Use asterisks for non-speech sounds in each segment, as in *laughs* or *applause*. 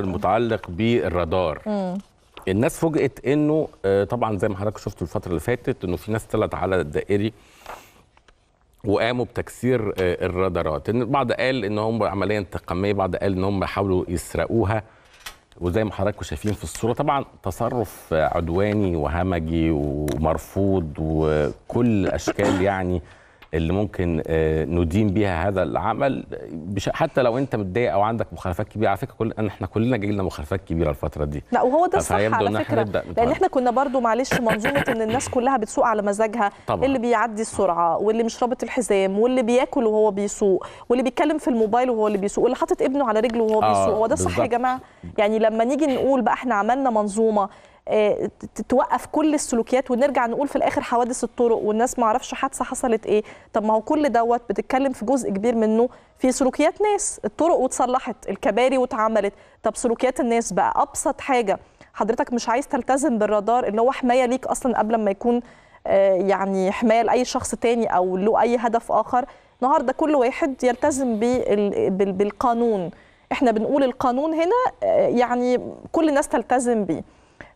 المتعلق بالرادار مم. الناس فوجئت انه آه، طبعا زي ما حضرتك شفتوا الفتره اللي فاتت انه في ناس طلعت على الدائري وقاموا بتكسير آه، الرادارات ان البعض قال ان هم عمليه انتقاميه بعض قال ان هم بيحاولوا يسرقوها وزي ما حضراتكم شايفين في الصوره طبعا تصرف عدواني وهمجي ومرفوض وكل اشكال يعني اللي ممكن آه، ندين بيها هذا العمل حتى لو انت متضايق او عندك مخالفات كبيره على فكره كل احنا كلنا جاي لنا مخالفات كبيره الفتره دي لا وهو ده الصح على فكره لان احنا كنا برضو معلش منظومه ان الناس كلها بتسوق على مزاجها طبعا. اللي بيعدي السرعه واللي مش رابط الحزام واللي بياكل وهو بيسوق واللي بيتكلم في الموبايل وهو اللي بيسوق واللي حاطط ابنه على رجله وهو آه بيسوق هو ده صح يا جماعه يعني لما نيجي نقول بقى احنا عملنا منظومه آه، تتوقف كل السلوكيات ونرجع نقول في الاخر حوادث الطرق والناس ما عرفش حادثه حصلت ايه طب ما هو كل دوت بتتكلم في جزء كبير منه في سلوكيات ناس الطرق واتصلحت الكباري واتعملت طب سلوكيات الناس بقى ابسط حاجه حضرتك مش عايز تلتزم بالرادار اللي هو حمايه ليك اصلا قبل ما يكون آه، يعني حمايه لاي شخص تاني او له اي هدف اخر النهارده كل واحد يلتزم بالقانون احنا بنقول القانون هنا آه، يعني كل الناس تلتزم بيه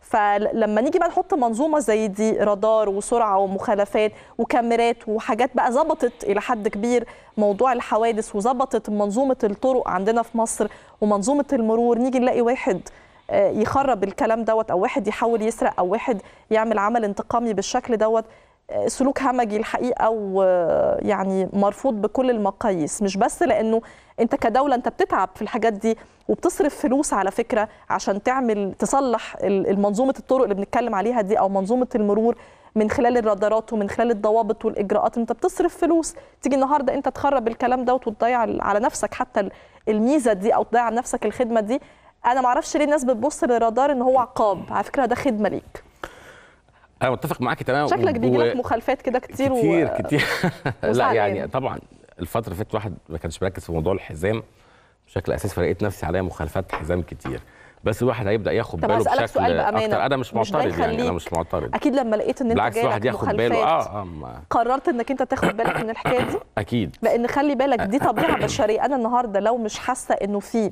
فلما نيجي بقى نحط منظومه زي دي رادار وسرعه ومخالفات وكاميرات وحاجات بقى ظبطت الى حد كبير موضوع الحوادث وظبطت منظومه الطرق عندنا في مصر ومنظومه المرور نيجي نلاقي واحد آه، يخرب الكلام دوت او واحد يحاول يسرق او واحد يعمل عمل انتقامي بالشكل دوت سلوك همجي الحقيقه ويعني آه، مرفوض بكل المقاييس مش بس لانه انت كدوله انت بتتعب في الحاجات دي وبتصرف فلوس على فكره عشان تعمل تصلح المنظومة الطرق اللي بنتكلم عليها دي او منظومه المرور من خلال الرادارات ومن خلال الضوابط والاجراءات انت بتصرف فلوس تيجي النهارده انت تخرب الكلام ده وتضيع على نفسك حتى الميزه دي او تضيع على نفسك الخدمه دي انا معرفش ليه الناس بتبص للرادار ان هو عقاب على فكره ده خدمه ليك انا متفق معاك تماما شكلك بيجي لك و... مخالفات كده كتير كتير و... كتير *laughs* لا يعني, يعني طبعا الفتره اللي فاتت الواحد ما كانش مركز في موضوع الحزام بشكل اساسي فلقيت نفسي عليا مخالفات حزام كتير بس الواحد هيبدا ياخد باله بشكل سؤال اكتر انا مش معترض يعني انا مش معترض اكيد لما لقيت ان انت بالعكس الواحد ياخد باله اه آه قررت انك انت تاخد بالك من الحكايه دي *coughs* اكيد لان خلي بالك دي طبيعه *coughs* بشريه انا النهارده لو مش حاسه انه في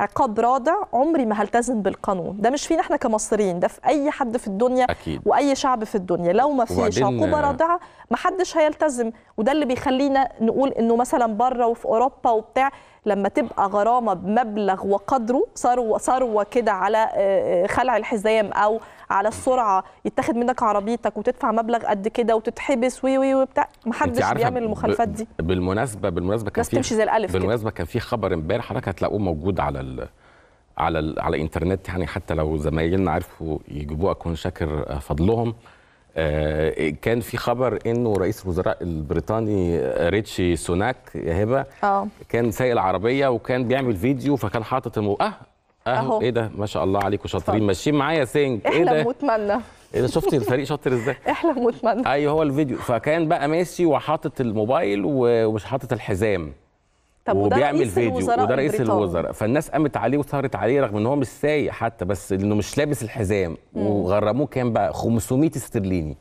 عقاب رادع عمري ما هلتزم بالقانون ده مش فينا احنا كمصريين ده في اي حد في الدنيا أكيد. واي شعب في الدنيا لو ما فيش عقوبه رادعه ما حدش هيلتزم وده اللي بيخلينا نقول انه مثلا بره وفي اوروبا وبتاع لما تبقى غرامه بمبلغ وقدره ثروه ثروه كده على آه، آه، خلع الحزام او على السرعه يتاخد منك عربيتك وتدفع مبلغ قد كده وتتحبس وي وي وبتاع ما حدش بيعمل المخالفات دي بالمناسبه بالمناسبه كان في تمشي زي الالف بالمناسبه كده. كان في خبر امبارح حضرتك هتلاقوه موجود على ال على ال على الانترنت يعني حتى لو زمايلنا عرفوا يجيبوه اكون شاكر آه، فضلهم آه، إيه، كان في خبر انه رئيس الوزراء البريطاني آه، ريتشي سوناك يا هبه كان سايق العربيه وكان بيعمل فيديو فكان حاطط المو... اه اهو ايه ده ما شاء الله عليكم شاطرين ماشيين معايا سينج ايه ده احلم واتمنى ايه ده شفتي الفريق شاطر ازاي *laughs* احلم واتمنى ايوه هو الفيديو فكان بقى ماشي وحاطط الموبايل ومش حاطط الحزام طب وبيعمل فيديو وده رئيس الوزراء فالناس قامت عليه وسهرت عليه رغم ان هو مش سايق حتى بس انه مش لابس الحزام مم. وغرموه كام بقى 500 استرليني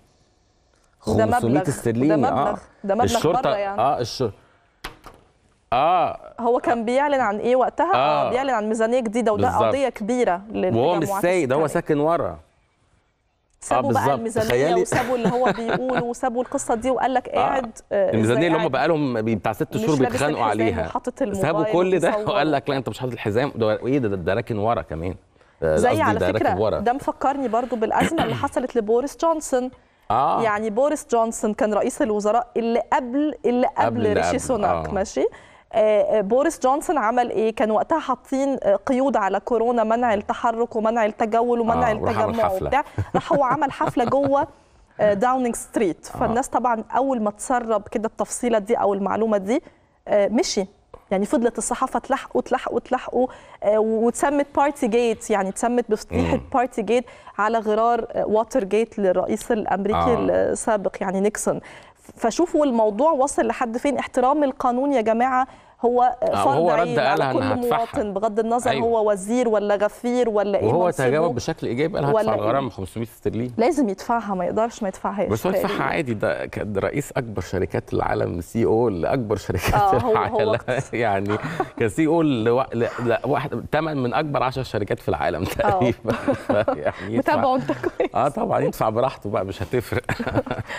500 استرليني ده مبلغ آه. ده مبلغ الشرطه يعني. اه الشرطه اه هو كان بيعلن عن ايه وقتها؟ اه, آه بيعلن عن ميزانيه جديده وده بالزبط. قضيه كبيره وهو مش سايق ده هو ساكن ورا سابوا آه بقى الميزانيه خيالي. وسابوا اللي هو بيقوله *laughs* وسابوا القصه دي وقال لك آه. قاعد آه. الميزانيه اللي هم بقى لهم بتاع ست شهور بيتخانقوا عليها سابوا كل ده وقال لك لا انت مش حاطط الحزام ده ايه ده ده راكن ورا كمان آه، زي على فكره ده مفكرني برضو بالازمه اللي *coughs* حصلت لبوريس جونسون آه. يعني بوريس جونسون كان رئيس الوزراء اللي قبل اللي قبل, قبل ريشي سوناك آه. ماشي آه، آه، بوريس جونسون عمل ايه كان وقتها حاطين آه، قيود على كورونا منع التحرك ومنع التجول ومنع آه التجمع وبتاع راح هو عمل حفله جوه داونينج ستريت *laughs* فالناس طبعا اول ما تسرب كده التفصيله دي او المعلومه دي مشي يعني فضلت الصحافه تلحقوا تلحقوا تلحقوا واتسمت بارتي جيت يعني اتسمت بفضيحه بارتي جيت على غرار واتر جيت للرئيس الامريكي آه. السابق يعني نيكسون فشوفوا الموضوع وصل لحد فين احترام القانون يا جماعه هو آه، فرض هو رد قال على كل مواطن بغض النظر أيوة. هو وزير ولا غفير ولا ايه هو تجاوب بشكل ايجابي قال هدفع إيه. الغرامه 500 استرلين لازم يدفعها ما يقدرش ما يدفعهاش بس هو يدفعها عادي ده كان رئيس اكبر شركات العالم سي او لاكبر شركات آه هو العالم هو *laughs* يعني سي او لواحد ثمن من اكبر 10 شركات في العالم آه. تقريبا *laughs* يعني متابعه انت كويس اه طبعا يدفع براحته بقى مش هتفرق *laughs*